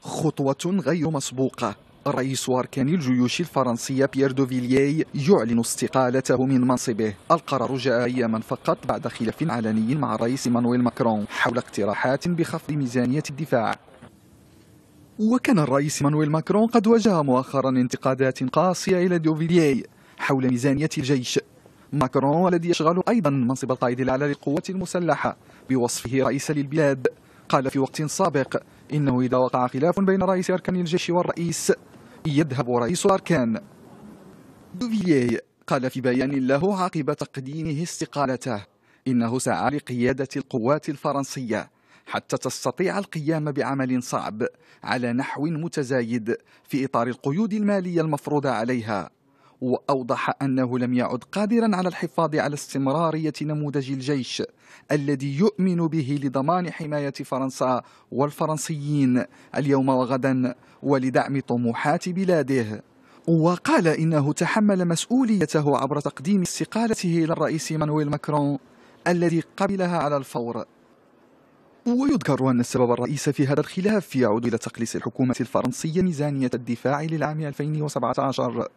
خطوة غير مسبوقة رئيس أركان الجيوش الفرنسية بيير دوفيليي يعلن استقالته من منصبه القرار جاء أياما فقط بعد خلاف علني مع الرئيس مانويل ماكرون حول اقتراحات بخفض ميزانية الدفاع وكان الرئيس مانويل ماكرون قد واجه مؤخرا انتقادات قاسية إلى دوفيليي حول ميزانية الجيش ماكرون الذي يشغل أيضا منصب القائد الأعلى للقوات المسلحة بوصفه رئيس للبلاد قال في وقت سابق إنه إذا وقع خلاف بين رئيس أركان الجيش والرئيس يذهب رئيس الأركان دوفيي قال في بيان له عقب تقديمه استقالته إنه سعى لقيادة القوات الفرنسية حتى تستطيع القيام بعمل صعب على نحو متزايد في إطار القيود المالية المفروضة عليها وأوضح أنه لم يعد قادرا على الحفاظ على استمرارية نموذج الجيش الذي يؤمن به لضمان حماية فرنسا والفرنسيين اليوم وغدا ولدعم طموحات بلاده وقال إنه تحمل مسؤوليته عبر تقديم استقالته للرئيس مانويل ماكرون الذي قبلها على الفور ويذكر أن السبب الرئيس في هذا الخلاف يعود إلى تقليص الحكومة الفرنسية ميزانية الدفاع للعام 2017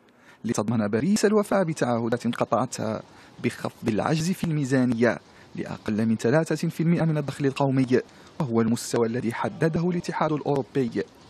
لتضمن باريس الوفاء بتعهدات قطعتها بخفض العجز في الميزانية لأقل من 3% من الدخل القومي وهو المستوى الذي حدده الاتحاد الأوروبي